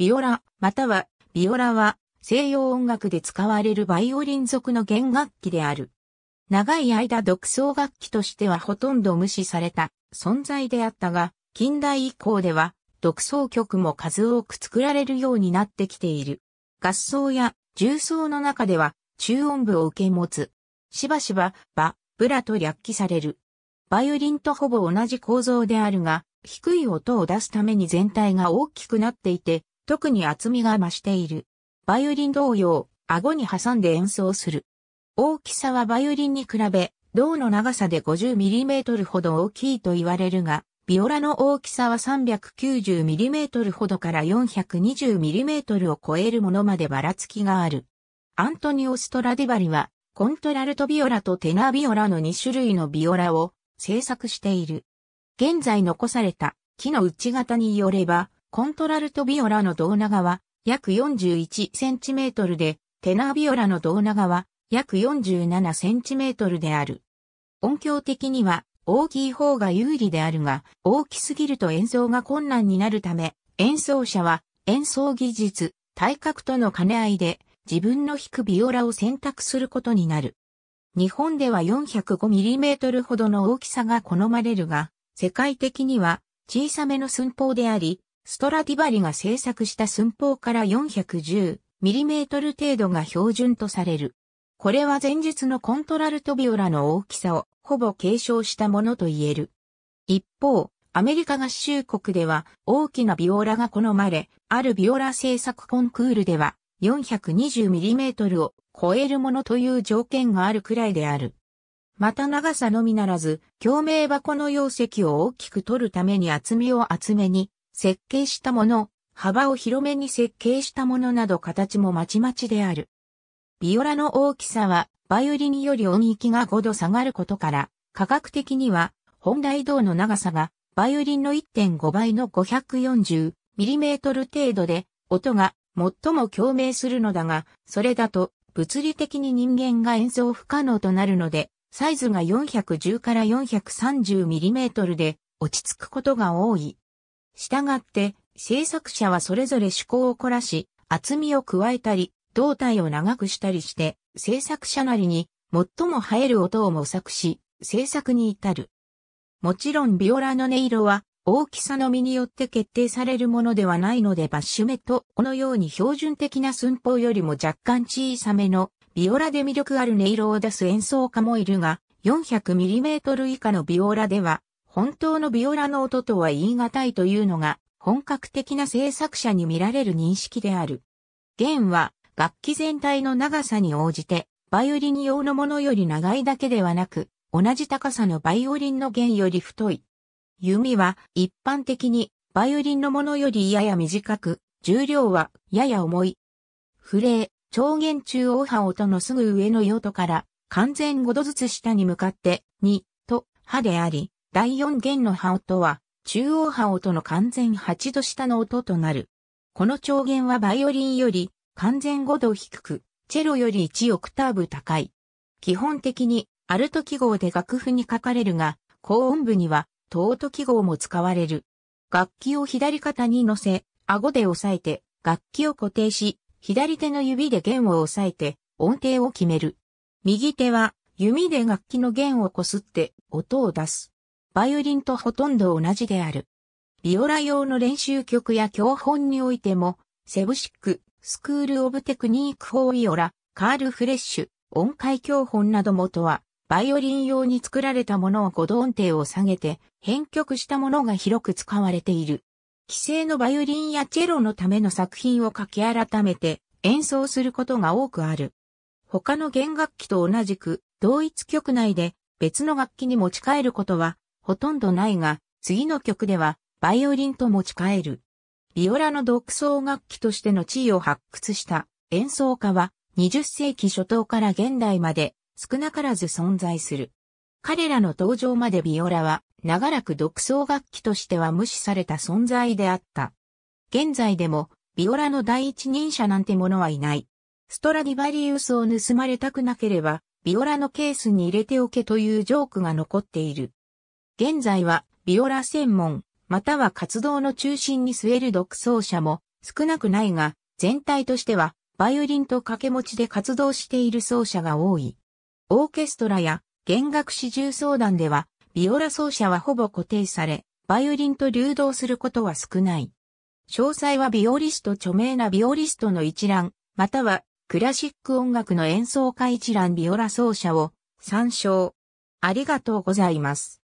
ビオラ、または、ビオラは、西洋音楽で使われるバイオリン族の弦楽器である。長い間独奏楽器としてはほとんど無視された存在であったが、近代以降では独奏曲も数多く作られるようになってきている。合奏や重奏の中では中音部を受け持つ。しばしば、バ、ブラと略記される。バイオリンとほぼ同じ構造であるが、低い音を出すために全体が大きくなっていて、特に厚みが増している。バイオリン同様、顎に挟んで演奏する。大きさはバイオリンに比べ、銅の長さで 50mm ほど大きいと言われるが、ビオラの大きさは 390mm ほどから 420mm を超えるものまでばらつきがある。アントニオ・ストラディバリは、コントラルトビオラとテナービオラの2種類のビオラを制作している。現在残された木の内型によれば、コントラルトビオラの胴長は約 41cm で、テナービオラの胴長は約 47cm である。音響的には大きい方が有利であるが、大きすぎると演奏が困難になるため、演奏者は演奏技術、体格との兼ね合いで自分の弾くビオラを選択することになる。日本では 405mm ほどの大きさが好まれるが、世界的には小さめの寸法であり、ストラディバリが制作した寸法から 410mm 程度が標準とされる。これは前述のコントラルトビオラの大きさをほぼ継承したものと言える。一方、アメリカ合衆国では大きなビオラが好まれ、あるビオラ制作コンクールでは 420mm を超えるものという条件があるくらいである。また長さのみならず、共鳴箱の容積を大きく取るために厚みを厚めに設計したもの、幅を広めに設計したものなど形もまちまちである。ビオラの大きさは、バイオリンより音域が5度下がることから、価格的には、本来銅の長さが、バイオリンの1.5倍の 540mm 程度で、音が最も共鳴するのだが、それだと、物理的に人間が演奏不可能となるので、サイズが410から 430mm で落ち着くことが多い。したがって、制作者はそれぞれ趣向を凝らし、厚みを加えたり、胴体を長くしたりして、制作者なりに、最も映える音を模索し、制作に至る。もちろんビオラの音色は、大きさの実によって決定されるものではないのでバッシュメとこのように標準的な寸法よりも若干小さめのビオラで魅力ある音色を出す演奏家もいるが 400mm 以下のビオラでは本当のビオラの音とは言い難いというのが、本格的な制作者に見られる認識である。弦は、楽器全体の長さに応じて、バイオリン用のものより長いだけではなく、同じ高さのバイオリンの弦より太い。弓は、一般的に、バイオリンのものよりやや短く、重量は、やや重い。フレー、超弦中央波音のすぐ上の用途から、完全5度ずつ下に向かって、2と、波であり、第四弦の波音は、中央波音の完全8度下の音となる。この長弦はバイオリンより完全5度低く、チェロより1オクターブ高い。基本的にアルト記号で楽譜に書かれるが、高音部にはトート記号も使われる。楽器を左肩に乗せ、顎で押さえて、楽器を固定し、左手の指で弦を押さえて、音程を決める。右手は弓で楽器の弦をこすって音を出す。バイオリンとほとんど同じである。ビオラ用の練習曲や教本においても、セブシック、スクール・オブ・テクニーク・フォー・イオラ、カール・フレッシュ、音階教本などもとは、バイオリン用に作られたものを5度音程を下げて、編曲したものが広く使われている。既成のバイオリンやチェロのための作品を書き改めて演奏することが多くある。他の弦楽器と同じく、同一曲内で別の楽器に持ち帰ることはほとんどないが、次の曲では、バイオリンと持ち帰る。ビオラの独奏楽器としての地位を発掘した演奏家は、20世紀初頭から現代まで少なからず存在する。彼らの登場までビオラは長らく独奏楽器としては無視された存在であった。現在でもビオラの第一人者なんてものはいない。ストラディバリウスを盗まれたくなければ、ビオラのケースに入れておけというジョークが残っている。現在はビオラ専門、または活動の中心に据える独奏者も少なくないが、全体としてはバイオリンと掛け持ちで活動している奏者が多い。オーケストラや弦楽四重奏団では、ビオラ奏者はほぼ固定され、バイオリンと流動することは少ない。詳細はビオリスト著名なビオリストの一覧、またはクラシック音楽の演奏会一覧ビオラ奏者を参照。ありがとうございます。